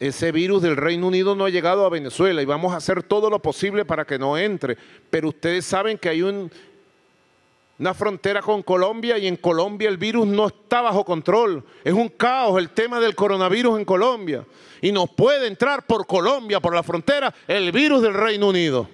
Ese virus del Reino Unido no ha llegado a Venezuela y vamos a hacer todo lo posible para que no entre. Pero ustedes saben que hay una frontera con Colombia y en Colombia el virus no está bajo control. Es un caos el tema del coronavirus en Colombia. Y nos puede entrar por Colombia, por la frontera, el virus del Reino Unido.